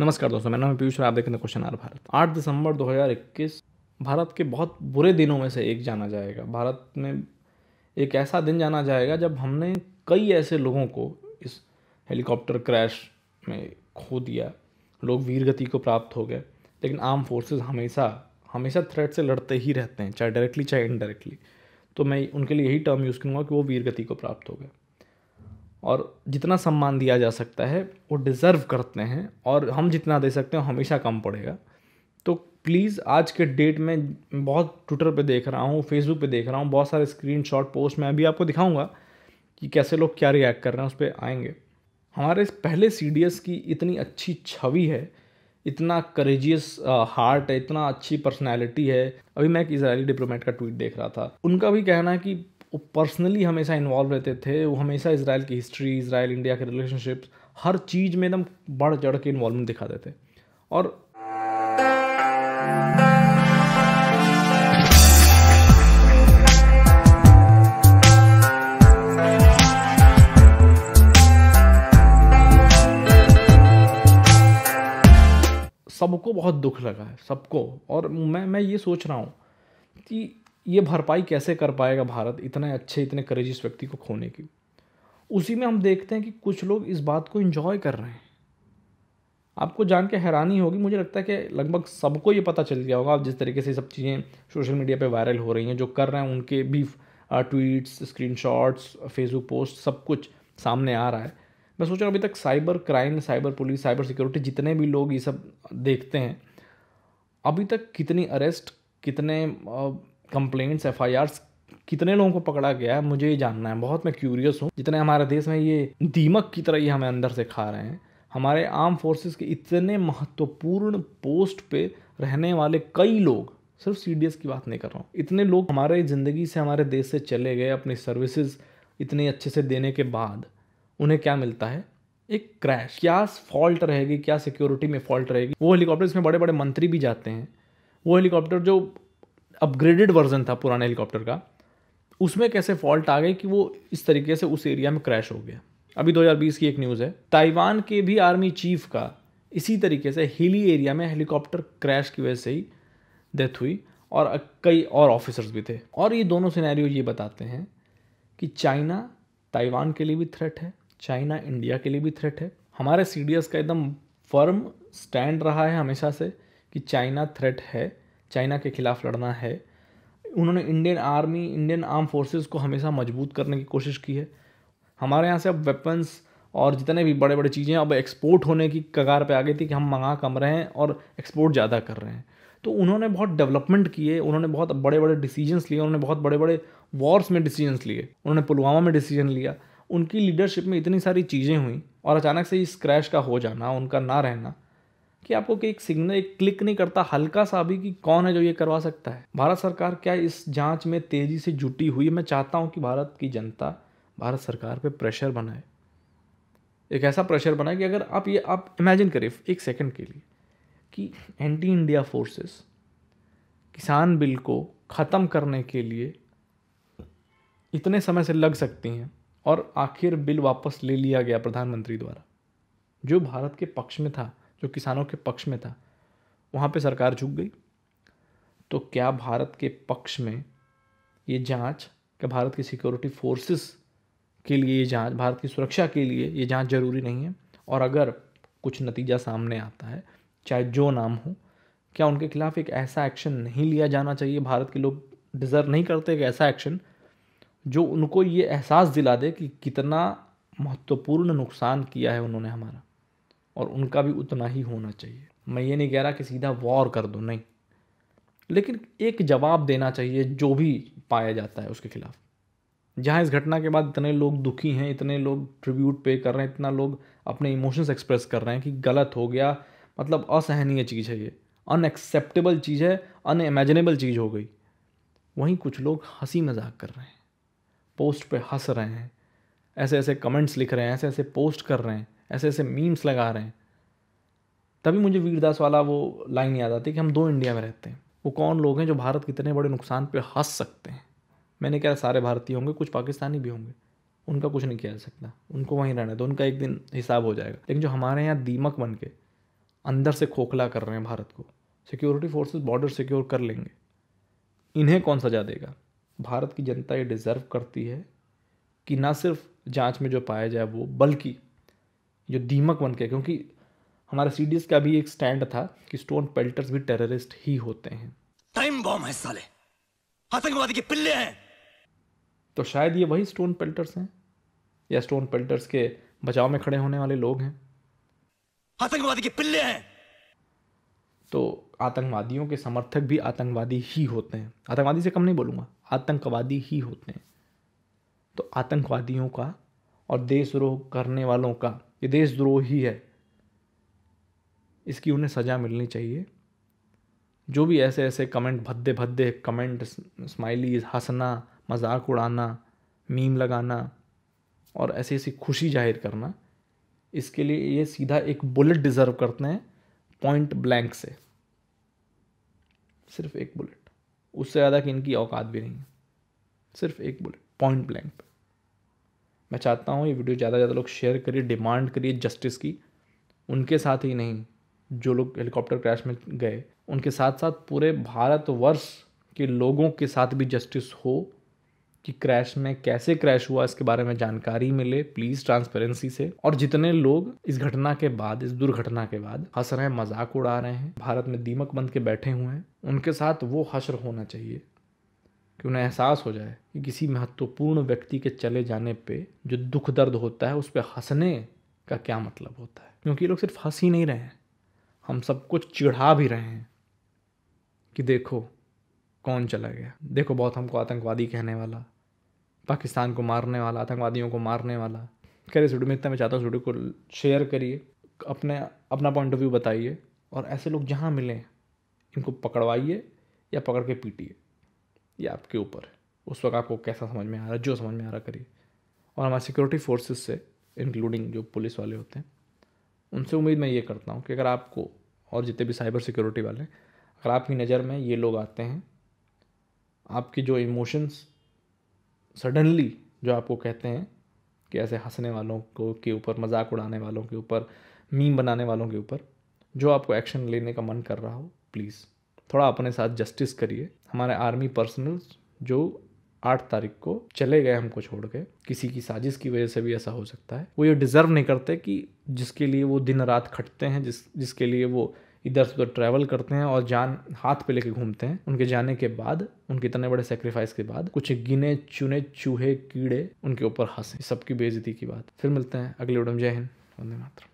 नमस्कार दोस्तों मेरा नाम पीयूष आप देख रहे क्वेश्चन आर भारत आठ दिसंबर 2021 भारत के बहुत बुरे दिनों में से एक जाना जाएगा भारत में एक ऐसा दिन जाना जाएगा जब हमने कई ऐसे लोगों को इस हेलीकॉप्टर क्रैश में खो दिया लोग वीर गति को प्राप्त हो गए लेकिन आर्म फोर्सेज हमेशा हमेशा थ्रेट से लड़ते ही रहते हैं चाहे डायरेक्टली चाहे इनडायरेक्टली तो मैं उनके लिए यही टर्म यूज़ करूँगा कि वो वीरगति को प्राप्त हो गए और जितना सम्मान दिया जा सकता है वो डिज़र्व करते हैं और हम जितना दे सकते हैं हमेशा कम पड़ेगा तो प्लीज़ आज के डेट में बहुत ट्विटर पे देख रहा हूँ फेसबुक पे देख रहा हूँ बहुत सारे स्क्रीन शॉट पोस्ट मैं अभी आपको दिखाऊंगा कि कैसे लोग क्या रिएक्ट कर रहे हैं उस पर आएंगे हमारे इस पहले सी की इतनी अच्छी छवि है इतना करेजियस हार्ट है इतना अच्छी पर्सनैलिटी है अभी मैं एक इसराइली डिप्लोमेट का ट्वीट देख रहा था उनका भी कहना है कि वो पर्सनली हमेशा इन्वॉल्व रहते थे वो हमेशा इसराइल की हिस्ट्री इसराइल इंडिया के रिलेशनशिप्स हर चीज़ में एकदम बढ़ चढ़ के इन्वॉल्वमेंट दिखाते थे और सबको बहुत दुख लगा है सबको और मैं मैं ये सोच रहा हूँ कि ये भरपाई कैसे कर पाएगा भारत इतने अच्छे इतने करेजिस व्यक्ति को खोने की उसी में हम देखते हैं कि कुछ लोग इस बात को इन्जॉय कर रहे हैं आपको जान के हैरानी होगी मुझे लगता है कि लगभग सबको ये पता चल गया होगा आप जिस तरीके से सब चीज़ें सोशल मीडिया पे वायरल हो रही हैं जो कर रहे हैं उनके भी ट्वीट्स स्क्रीनशॉट्स फेसबुक पोस्ट सब कुछ सामने आ रहा है मैं सोच रहा हूँ अभी तक cyber crime cyber police cyber security जितने भी लोग ये सब देखते हैं अभी तक कितनी अरेस्ट कितने कंप्लेंट्स एफ कितने लोगों को पकड़ा गया है मुझे ये जानना है बहुत मैं क्यूरियस हूँ जितने हमारे देश में ये दीमक की तरह ही हमें अंदर से खा रहे हैं हमारे आर्म फोर्सेस के इतने महत्वपूर्ण पोस्ट पे रहने वाले कई लोग सिर्फ सी की बात नहीं कर रहा हूँ इतने लोग हमारे ज़िंदगी से हमारे देश से चले गए अपनी सर्विसेज इतने अच्छे से देने के बाद उन्हें क्या मिलता है एक क्रैश क्या फॉल्ट रहेगी क्या सिक्योरिटी में फॉल्ट रहेगी वो हेलीकॉप्टर इसमें बड़े बड़े मंत्री भी जाते हैं वो हेलीकॉप्टर जो अपग्रेडेड वर्जन था पुराने हेलीकॉप्टर का उसमें कैसे फॉल्ट आ गई कि वो इस तरीके से उस एरिया में क्रैश हो गया अभी 2020 की एक न्यूज़ है ताइवान के भी आर्मी चीफ का इसी तरीके से हिली एरिया में हेलीकॉप्टर क्रैश की वजह से ही डेथ हुई और कई और ऑफिसर्स भी थे और ये दोनों सिनेरियो ये बताते हैं कि चाइना ताइवान के लिए भी थ्रेट है चाइना इंडिया के लिए भी थ्रेट है हमारे सी का एकदम फर्म स्टैंड रहा है हमेशा से कि चाइना थ्रेट है चाइना के खिलाफ लड़ना है उन्होंने Indian army Indian arm forces को हमेशा मजबूत करने की कोशिश की है हमारे यहाँ से अब वेपन्स और जितने भी बड़े बड़े चीज़ें अब एक्सपोर्ट होने की कगार पे आ गई थी कि हम मंगा कम रहे हैं और एक्सपोर्ट ज़्यादा कर रहे हैं तो उन्होंने बहुत डेवलपमेंट किए उन्होंने बहुत बड़े बड़े डिसीजंस लिए उन्होंने बहुत बड़े बड़े वॉर्स में डिसीजंस लिए उन्होंने पुलवामा में डिसीजन लिया उनकी लीडरशिप में इतनी सारी चीज़ें हुई और अचानक से इस क्रैश का हो जाना उनका ना रहना कि आपको कि एक सिग्नल एक क्लिक नहीं करता हल्का सा भी कि कौन है जो ये करवा सकता है भारत सरकार क्या इस जांच में तेज़ी से जुटी हुई मैं चाहता हूँ कि भारत की जनता भारत सरकार पे प्रेशर बनाए एक ऐसा प्रेशर बनाए कि अगर आप ये आप इमेजिन करें एक सेकंड के लिए कि एंटी इंडिया फोर्सेस किसान बिल को ख़त्म करने के लिए इतने समय से लग सकती हैं और आखिर बिल वापस ले लिया गया प्रधानमंत्री द्वारा जो भारत के पक्ष में था जो किसानों के पक्ष में था वहाँ पे सरकार झुक गई तो क्या भारत के पक्ष में ये जांच क्या भारत की सिक्योरिटी फोर्सेस के लिए ये जांच भारत की सुरक्षा के लिए ये जांच जरूरी नहीं है और अगर कुछ नतीजा सामने आता है चाहे जो नाम हो क्या उनके खिलाफ एक ऐसा एक्शन नहीं लिया जाना चाहिए भारत के लोग डिज़र्व नहीं करते एक ऐसा एक्शन जो उनको ये एहसास दिला दे कि कितना महत्वपूर्ण नुकसान किया है उन्होंने हमारा और उनका भी उतना ही होना चाहिए मैं ये नहीं कह रहा कि सीधा वॉर कर दो नहीं लेकिन एक जवाब देना चाहिए जो भी पाया जाता है उसके खिलाफ जहाँ इस घटना के बाद इतने लोग दुखी हैं इतने लोग ट्रिब्यूट पे कर रहे हैं इतना लोग अपने इमोशंस एक्सप्रेस कर रहे हैं कि गलत हो गया मतलब असहनीय चीज़ है ये अनएक्सेप्टेबल चीज़ है अनइमेजिनेबल चीज़ हो गई वहीं कुछ लोग हंसी मजाक कर रहे हैं पोस्ट पे हंस रहे हैं ऐसे ऐसे कमेंट्स लिख रहे हैं ऐसे ऐसे पोस्ट कर रहे हैं ऐसे ऐसे मीम्स लगा रहे हैं तभी मुझे वीरदास वाला वो लाइन याद आती है कि हम दो इंडिया में रहते हैं वो कौन लोग हैं जो भारत के इतने बड़े नुकसान पे हंस सकते हैं मैंने कहा सारे भारतीय होंगे कुछ पाकिस्तानी भी होंगे उनका कुछ नहीं किया जा सकता उनको वहीं रहना तो उनका एक दिन हिसाब हो जाएगा लेकिन जो हमारे यहाँ दीमक बन के अंदर से खोखला कर रहे हैं भारत को सिक्योरिटी फोर्सेस बॉर्डर सिक्योर कर लेंगे इन्हें कौन सजा देगा भारत की जनता ये डिज़र्व करती है कि ना सिर्फ जांच में जो पाया जाए वो बल्कि जो दीमक बन के क्योंकि हमारे सी का भी एक स्टैंड था कि स्टोन पेल्टर्स भी टेररिस्ट ही होते हैं टाइम बॉम है साले आतंकवादी के पिल्ले हैं तो शायद ये वही स्टोन पेल्टर्स हैं या स्टोन पेल्टर्स के बचाव में खड़े होने वाले लोग हैं आतंकवादी के पिल्ले हैं तो आतंकवादियों के समर्थक भी आतंकवादी ही होते हैं आतंकवादी से कम नहीं बोलूंगा आतंकवादी ही होते हैं तो आतंकवादियों का और देशद्रोह करने वालों का ये ही है इसकी उन्हें सज़ा मिलनी चाहिए जो भी ऐसे ऐसे कमेंट भद्दे भद्दे कमेंट स्माइलीज हंसना मजाक उड़ाना मीम लगाना और ऐसी ऐसी खुशी जाहिर करना इसके लिए ये सीधा एक बुलेट डिज़र्व करते हैं पॉइंट ब्लैंक से सिर्फ एक बुलेट उससे ज़्यादा कि इनकी औकात भी नहीं है सिर्फ एक बुलेट पॉइंट ब्लैंक पे मैं चाहता हूँ ये वीडियो ज़्यादा से ज़्यादा लोग शेयर करिए डिमांड करिए जस्टिस की उनके साथ ही नहीं जो लोग हेलीकॉप्टर क्रैश में गए उनके साथ साथ पूरे भारतवर्ष के लोगों के साथ भी जस्टिस हो कि क्रैश में कैसे क्रैश हुआ इसके बारे में जानकारी मिले प्लीज़ ट्रांसपेरेंसी से और जितने लोग इस घटना के बाद इस दुर्घटना के बाद हंस रहे हैं मजाक उड़ा रहे हैं भारत में दीमक बंद के बैठे हुए हैं उनके साथ वो हश्र होना चाहिए कि उन्हें एहसास हो जाए कि किसी महत्वपूर्ण व्यक्ति के चले जाने पे जो दुख दर्द होता है उस पर हंसने का क्या मतलब होता है क्योंकि ये लोग सिर्फ हंस ही नहीं रहे हैं हम सब कुछ चिढ़ा भी रहे हैं कि देखो कौन चला गया देखो बहुत हमको आतंकवादी कहने वाला पाकिस्तान को मारने वाला आतंकवादियों को मारने वाला खैर इस वीडियो में इतना मैं चाहता हूँ वीडियो को शेयर करिए अपने अपना पॉइंट ऑफ व्यू बताइए और ऐसे लोग जहाँ मिलें इनको पकड़वाइए या पकड़ के पीटिए ये आपके ऊपर उस वक्त आपको कैसा समझ में आ रहा है जो समझ में आ रहा करिए और हमारे सिक्योरिटी फोर्सेस से इंक्लूडिंग जो पुलिस वाले होते हैं उनसे उम्मीद मैं ये करता हूँ कि अगर आपको और जितने भी साइबर सिक्योरिटी वाले हैं अगर आपकी नज़र में ये लोग आते हैं आपके जो इमोशंस सडनली जो आपको कहते हैं कि ऐसे हंसने वालों को के ऊपर मजाक उड़ाने वालों के ऊपर मीम बनाने वालों के ऊपर जो आपको एक्शन लेने का मन कर रहा हो प्लीज़ थोड़ा अपने साथ जस्टिस करिए हमारे आर्मी पर्सनल जो आठ तारीख को चले गए हमको छोड़ के किसी की साजिश की वजह से भी ऐसा हो सकता है वो ये डिज़र्व नहीं करते कि जिसके लिए वो दिन रात खटते हैं जिस जिसके लिए वो इधर से उधर ट्रैवल करते हैं और जान हाथ पे लेके घूमते हैं उनके जाने के बाद उनके इतने बड़े सेक्रीफाइस के बाद कुछ गिने चुने चूहे कीड़े उनके ऊपर हंसे सबकी बेजती की बात फिर मिलते हैं अगले उड़म जय हिंद वंदे मातरम